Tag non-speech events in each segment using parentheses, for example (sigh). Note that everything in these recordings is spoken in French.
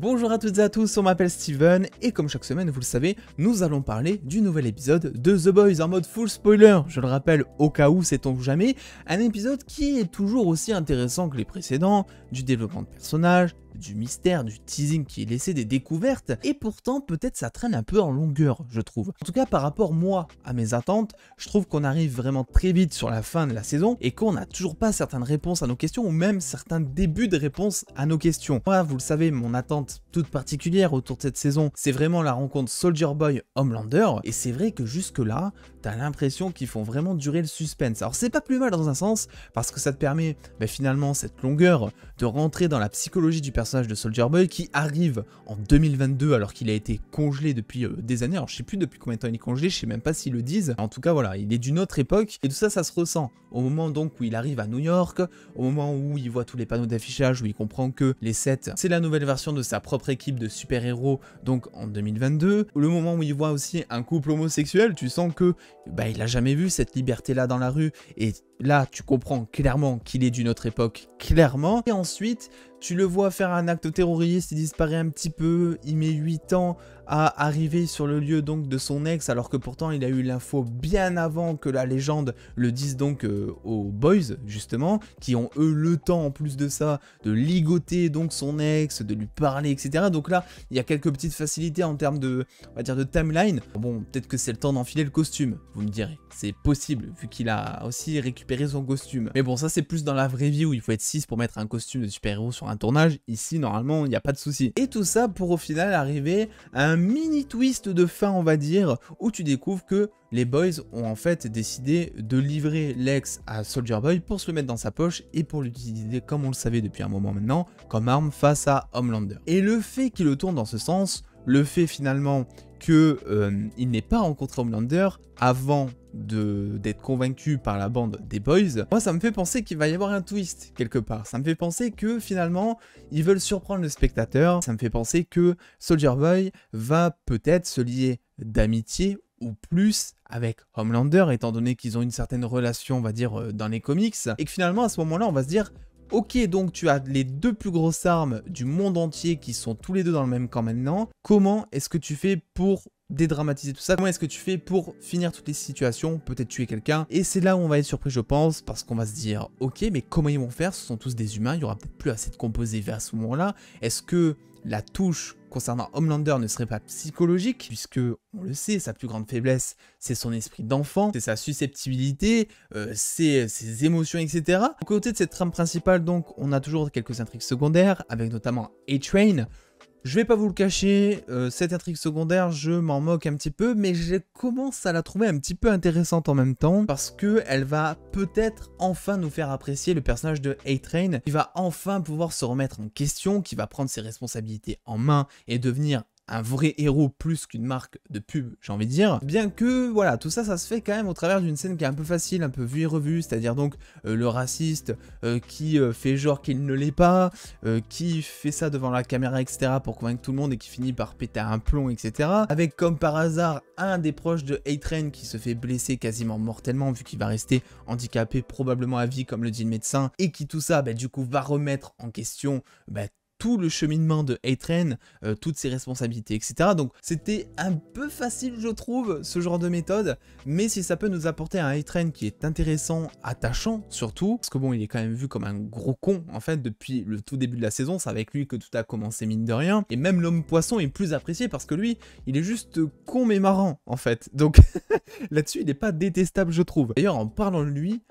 Bonjour à toutes et à tous, on m'appelle Steven et comme chaque semaine vous le savez, nous allons parler du nouvel épisode de The Boys en mode full spoiler, je le rappelle au cas où sait-on jamais, un épisode qui est toujours aussi intéressant que les précédents, du développement de personnages, du mystère, du teasing qui est laissé, des découvertes, et pourtant peut-être ça traîne un peu en longueur, je trouve. En tout cas, par rapport moi à mes attentes, je trouve qu'on arrive vraiment très vite sur la fin de la saison et qu'on n'a toujours pas certaines réponses à nos questions ou même certains débuts de réponses à nos questions. Moi, vous le savez, mon attente toute particulière autour de cette saison, c'est vraiment la rencontre Soldier Boy Homelander, et c'est vrai que jusque-là, t'as l'impression qu'ils font vraiment durer le suspense. Alors c'est pas plus mal dans un sens, parce que ça te permet ben, finalement cette longueur de rentrer dans la psychologie du personnage de Soldier Boy qui arrive en 2022 alors qu'il a été congelé depuis euh, des années. Alors je sais plus depuis combien de temps il est congelé, je sais même pas s'ils le disent. En tout cas voilà, il est d'une autre époque et tout ça, ça se ressent. Au moment donc où il arrive à New York, au moment où il voit tous les panneaux d'affichage, où il comprend que les 7, c'est la nouvelle version de sa propre équipe de super-héros, donc en 2022. Le moment où il voit aussi un couple homosexuel, tu sens que bah, il a jamais vu cette liberté-là dans la rue. Et là, tu comprends clairement qu'il est d'une autre époque, clairement. Et ensuite, tu le vois faire un acte terroriste, il disparaît un petit peu, il met 8 ans à arriver sur le lieu donc de son ex alors que pourtant il a eu l'info bien avant que la légende le dise donc euh, aux boys justement qui ont eux le temps en plus de ça de ligoter donc son ex de lui parler etc donc là il y a quelques petites facilités en termes de on va dire de timeline bon peut-être que c'est le temps d'enfiler le costume vous me direz c'est possible vu qu'il a aussi récupéré son costume mais bon ça c'est plus dans la vraie vie où il faut être 6 pour mettre un costume de super héros sur un tournage ici normalement il n'y a pas de souci et tout ça pour au final arriver à un mini twist de fin, on va dire, où tu découvres que les boys ont en fait décidé de livrer Lex à Soldier Boy pour se le mettre dans sa poche et pour l'utiliser, comme on le savait depuis un moment maintenant, comme arme face à Homelander. Et le fait qu'il le tourne dans ce sens, le fait finalement qu'il euh, il n'ait pas rencontré Homelander avant d'être convaincu par la bande des boys, moi ça me fait penser qu'il va y avoir un twist quelque part. Ça me fait penser que finalement ils veulent surprendre le spectateur. Ça me fait penser que Soldier Boy va peut-être se lier d'amitié ou plus avec Homelander, étant donné qu'ils ont une certaine relation, on va dire, euh, dans les comics, et que finalement, à ce moment-là, on va se dire, ok, donc tu as les deux plus grosses armes du monde entier qui sont tous les deux dans le même camp maintenant, comment est-ce que tu fais pour dédramatiser tout ça. Comment est-ce que tu fais pour finir toutes les situations, peut-être tuer quelqu'un Et c'est là où on va être surpris, je pense, parce qu'on va se dire, ok, mais comment ils vont faire Ce sont tous des humains, il y aura peut-être plus assez de composés vers ce moment-là. Est-ce que la touche concernant Homelander ne serait pas psychologique, puisque, on le sait, sa plus grande faiblesse, c'est son esprit d'enfant, c'est sa susceptibilité, euh, c'est ses émotions, etc. Au côté de cette trame principale, donc, on a toujours quelques intrigues secondaires, avec notamment A-Train, je vais pas vous le cacher, euh, cette intrigue secondaire, je m'en moque un petit peu, mais je commence à la trouver un petit peu intéressante en même temps, parce que elle va peut-être enfin nous faire apprécier le personnage de A-Train, qui va enfin pouvoir se remettre en question, qui va prendre ses responsabilités en main et devenir un vrai héros plus qu'une marque de pub, j'ai envie de dire. Bien que, voilà, tout ça, ça se fait quand même au travers d'une scène qui est un peu facile, un peu vue et revue, c'est-à-dire donc euh, le raciste euh, qui euh, fait genre qu'il ne l'est pas, qui fait ça devant la caméra, etc., pour convaincre tout le monde et qui finit par péter un plomb, etc. Avec comme par hasard un des proches de A-Train qui se fait blesser quasiment mortellement vu qu'il va rester handicapé probablement à vie comme le dit le médecin et qui tout ça bah, du coup va remettre en question bah, tout le cheminement de a euh, toutes ses responsabilités, etc. Donc c'était un peu facile, je trouve, ce genre de méthode, mais si ça peut nous apporter un a qui est intéressant, attachant surtout, parce que bon, il est quand même vu comme un gros con, en fait, depuis le tout début de la saison, c'est avec lui que tout a commencé, mine de rien, et même l'homme poisson est plus apprécié parce que lui, il est juste con mais marrant, en fait. Donc (laughs) là-dessus, il n'est pas détestable, je trouve. D'ailleurs, en parlant de lui,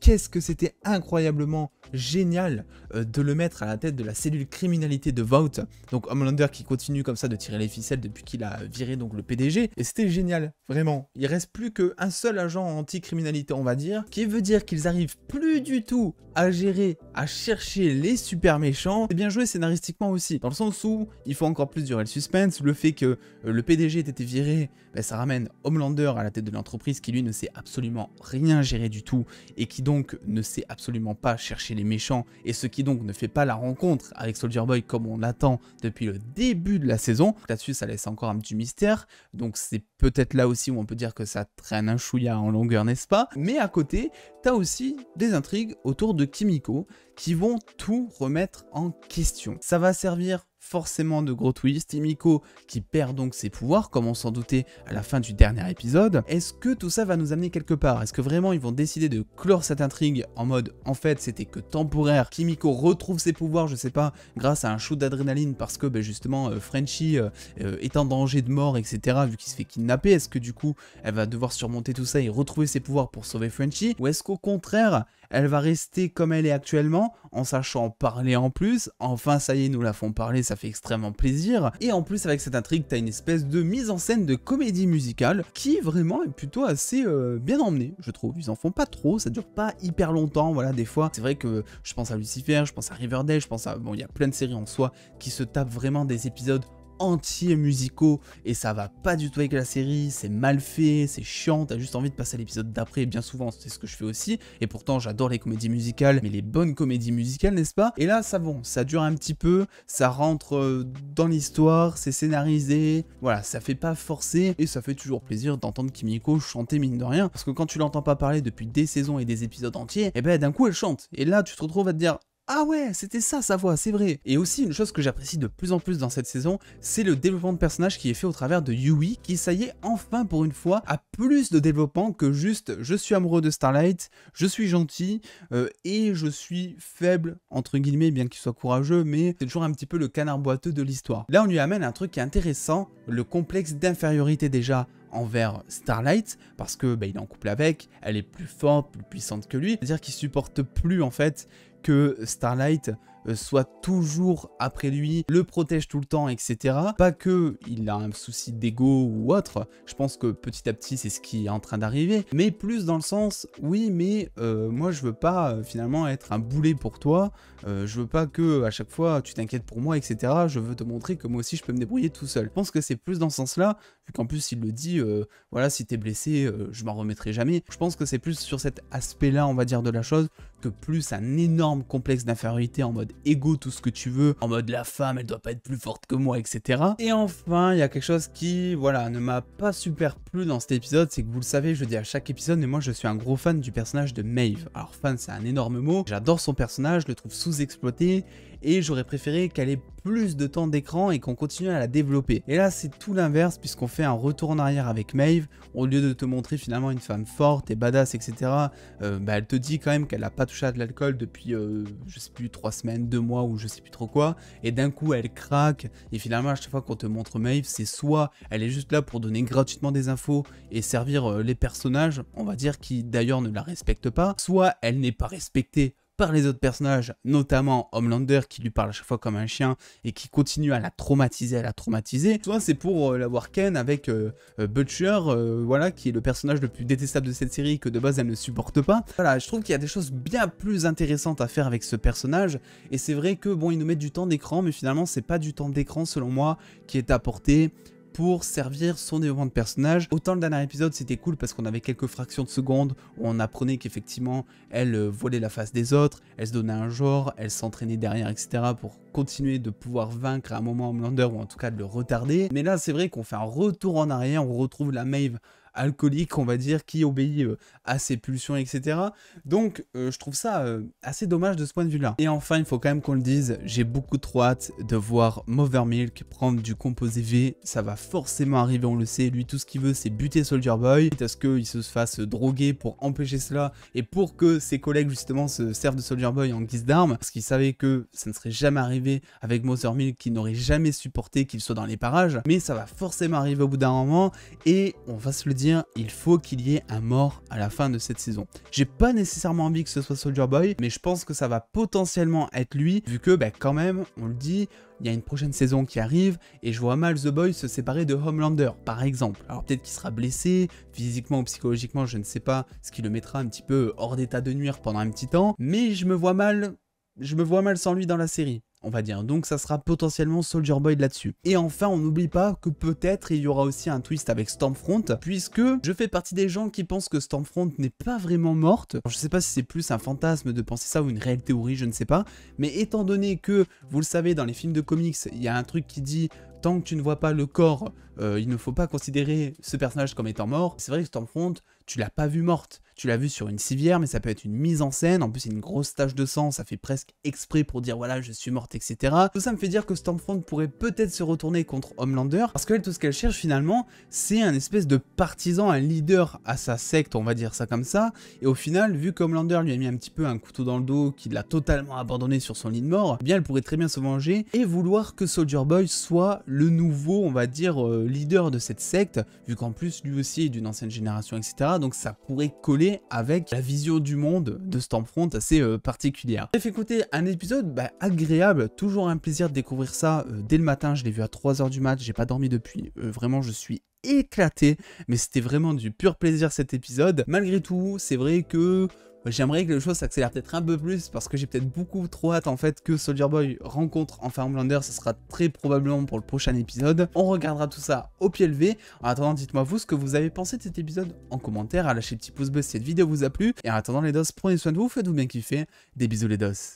qu'est-ce que c'était incroyablement génial euh, de le mettre à la tête de la cellule criminalité de Vought. Donc Homelander qui continue comme ça de tirer les ficelles depuis qu'il a viré donc le PDG. Et c'était génial, vraiment. Il reste plus qu'un seul agent anti-criminalité, on va dire, qui veut dire qu'ils arrivent plus du tout à gérer, à chercher les super méchants. C'est bien joué scénaristiquement aussi, dans le sens où il faut encore plus durer le suspense, le fait que euh, le PDG ait été viré, ben, ça ramène Homelander à la tête de l'entreprise qui lui ne sait absolument rien gérer du tout et qui donc ne sait absolument pas chercher les méchants et ce qui donc ne fait pas la rencontre avec Soldier Boy comme on l'attend depuis le début de la saison. Là-dessus, ça laisse encore un petit mystère, donc c'est peut-être là aussi où on peut dire que ça traîne un chouïa en longueur, n'est-ce pas Mais à côté, t'as aussi des intrigues autour de Kimiko qui vont tout remettre en question. Ça va servir forcément de gros twists, Kimiko qui perd donc ses pouvoirs, comme on s'en doutait à la fin du dernier épisode. Est-ce que tout ça va nous amener quelque part Est-ce que vraiment ils vont décider de clore cette intrigue en mode en fait c'était que temporaire, Kimiko retrouve ses pouvoirs, je sais pas, grâce à un shoot d'adrénaline parce que ben, justement euh, Frenchy euh, euh, est en danger de mort, etc. vu qu'il se fait kidnapper, est-ce que du coup elle va devoir surmonter tout ça et retrouver ses pouvoirs pour sauver Frenchy Ou est-ce qu'au contraire elle va rester comme elle est actuellement, en sachant parler en plus. Enfin, ça y est, nous la font parler, ça fait extrêmement plaisir. Et en plus, avec cette intrigue, t'as une espèce de mise en scène de comédie musicale qui vraiment est plutôt assez euh, bien emmenée, je trouve. Ils en font pas trop, ça dure pas hyper longtemps. Voilà, des fois, c'est vrai que je pense à Lucifer, je pense à Riverdale, je pense à. Bon, il y a plein de séries en soi qui se tapent vraiment des épisodes entiers musicaux et ça va pas du tout avec la série, c'est mal fait, c'est chiant, t'as juste envie de passer à l'épisode d'après et bien souvent c'est ce que je fais aussi et pourtant j'adore les comédies musicales mais les bonnes comédies musicales n'est-ce pas Et là ça va, ça dure un petit peu, ça rentre euh, dans l'histoire, c'est scénarisé, voilà ça fait pas forcer et ça fait toujours plaisir d'entendre Kimiko chanter mine de rien parce que quand tu l'entends pas parler depuis des saisons et des épisodes entiers et eh ben d'un coup elle chante et là tu te retrouves à te dire ah ouais, c'était ça sa voix, c'est vrai. Et aussi une chose que j'apprécie de plus en plus dans cette saison, c'est le développement de personnage qui est fait au travers de Yui, qui ça y est enfin pour une fois a plus de développement que juste je suis amoureux de Starlight, je suis gentil euh, et je suis faible entre guillemets, bien qu'il soit courageux, mais c'est toujours un petit peu le canard boiteux de l'histoire. Là on lui amène un truc qui est intéressant, le complexe d'infériorité déjà envers Starlight parce que bah, il est en couple avec, elle est plus forte, plus puissante que lui, c'est-à-dire qu'il supporte plus en fait que Starlight euh, soit toujours après lui, le protège tout le temps, etc. Pas que il a un souci d'ego ou autre, je pense que petit à petit c'est ce qui est en train d'arriver, mais plus dans le sens, oui mais euh, moi je veux pas euh, finalement être un boulet pour toi, je veux pas que à chaque fois tu t'inquiètes pour moi, etc. Je veux te montrer que moi aussi je peux me débrouiller tout seul. Je pense que c'est plus dans ce sens-là, vu qu'en plus il le dit, voilà si t'es blessé, je m'en remettrai jamais. Je pense que c'est plus sur cet aspect-là, on va dire, de la chose, plus un énorme complexe d'infériorité en mode égo, tout ce que tu veux, en mode la femme, elle doit pas être plus forte que moi, etc. Et enfin, il y a quelque chose qui, voilà, ne m'a pas super plu dans cet épisode, c'est que vous le savez, je dis à chaque épisode, mais moi je suis un gros fan du personnage de Maeve. Alors fan, c'est un énorme mot, j'adore son personnage, je le trouve sous-exploité, et j'aurais préféré qu'elle ait plus de temps d'écran et qu'on continue à la développer. Et là, c'est tout l'inverse puisqu'on fait un retour en arrière avec Maeve. Au lieu de te montrer finalement une femme forte et badass, etc., euh, bah, elle te dit quand même qu'elle n'a pas touché à de l'alcool depuis, euh, je sais plus, trois semaines, deux mois ou je sais plus trop quoi. Et d'un coup, elle craque. Et finalement, à chaque fois qu'on te montre Maeve, c'est soit elle est juste là pour donner gratuitement des infos et servir euh, les personnages, on va dire, qui d'ailleurs ne la respectent pas, soit elle n'est pas respectée par les autres personnages, notamment Homelander qui lui parle à chaque fois comme un chien et qui continue à la traumatiser, à la traumatiser. Soit c'est pour la euh, l'avoir Ken avec euh, euh, Butcher, voilà, qui est le personnage le plus détestable de cette série que de base elle ne supporte pas. Voilà, je trouve qu'il y a des choses bien plus intéressantes à faire avec ce personnage et c'est vrai que bon, il nous met du temps d'écran, mais finalement c'est pas du temps d'écran selon moi qui est apporté pour servir son développement de personnage. Autant le dernier épisode c'était cool parce qu'on avait quelques fractions de secondes où on apprenait qu'effectivement elle euh, volait la face des autres, elle se donnait un genre, elle s'entraînait derrière etc pour continuer de pouvoir vaincre à un moment Homelander ou en tout cas de le retarder. Mais là c'est vrai qu'on fait un retour en arrière, on retrouve la Maeve alcoolique, on va dire, qui obéit euh, à ses pulsions, etc. Donc, euh, je trouve ça euh, assez dommage de ce point de vue-là. Et enfin, il faut quand même qu'on le dise, j'ai beaucoup trop hâte de voir Milk prendre du composé V. Ça va forcément arriver, on le sait. Lui, tout ce qu'il veut, c'est buter Soldier Boy, quitte à ce qu'il se fasse droguer pour empêcher cela et pour que ses collègues, justement, se servent de Soldier Boy en guise d'arme, parce qu'il savait que ça ne serait jamais arrivé avec Mothermilk qui n'aurait jamais supporté qu'il soit dans les parages. Mais ça va forcément arriver au bout d'un moment et on va se le dire il faut qu'il y ait un mort à la fin de cette saison. J'ai pas nécessairement envie que ce soit Soldier Boy, mais je pense que ça va potentiellement être lui, vu que bah, quand même, on le dit, il y a une prochaine saison qui arrive et je vois mal The Boy se séparer de Homelander, par exemple. Alors peut-être qu'il sera blessé, physiquement ou psychologiquement, je ne sais pas, ce qui le mettra un petit peu hors d'état de nuire pendant un petit temps, mais je me vois mal, je me vois mal sans lui dans la série on va dire. Donc ça sera potentiellement Soldier Boy là-dessus. Et enfin, on n'oublie pas que peut-être il y aura aussi un twist avec Stormfront, puisque je fais partie des gens qui pensent que Stormfront n'est pas vraiment morte. Je je sais pas si c'est plus un fantasme de penser ça ou une réelle théorie, je ne sais pas. Mais étant donné que, vous le savez, dans les films de comics, il y a un truc qui dit tant que tu ne vois pas le corps, euh, il ne faut pas considérer ce personnage comme étant mort. C'est vrai que Stormfront, tu l'as pas vu morte. Tu l'as vu sur une civière, mais ça peut être une mise en scène. En plus, c'est une grosse tache de sang, ça fait presque exprès pour dire voilà, je suis morte, etc. Tout ça me fait dire que Stormfront pourrait peut-être se retourner contre Homelander, parce que tout ce qu'elle cherche finalement, c'est un espèce de partisan, un leader à sa secte, on va dire ça comme ça. Et au final, vu que Homelander lui a mis un petit peu un couteau dans le dos, qu'il l'a totalement abandonné sur son lit de mort, eh bien elle pourrait très bien se venger et vouloir que Soldier Boy soit le nouveau, on va dire, euh, leader de cette secte, vu qu'en plus lui aussi est d'une ancienne génération, etc. Donc ça pourrait coller avec la vision du monde de Front assez euh, particulière. Bref, écoutez, un épisode bah, agréable, toujours un plaisir de découvrir ça euh, dès le matin. Je l'ai vu à 3h du mat, j'ai pas dormi depuis. vraiment, je suis éclaté, mais c'était vraiment du pur plaisir cet épisode. Malgré tout, c'est vrai que J'aimerais que le choses s'accélèrent peut-être un peu plus parce que j'ai peut-être beaucoup trop hâte en fait que Soldier Boy rencontre en Farmlander. Ce sera très probablement pour le prochain épisode. On regardera tout ça au pied levé. En attendant, dites-moi vous ce que vous avez pensé de cet épisode en commentaire. À lâcher le petit pouce bleu si cette vidéo vous a plu. Et en attendant les dos, prenez soin de vous, faites-vous bien kiffer. Des bisous les dos.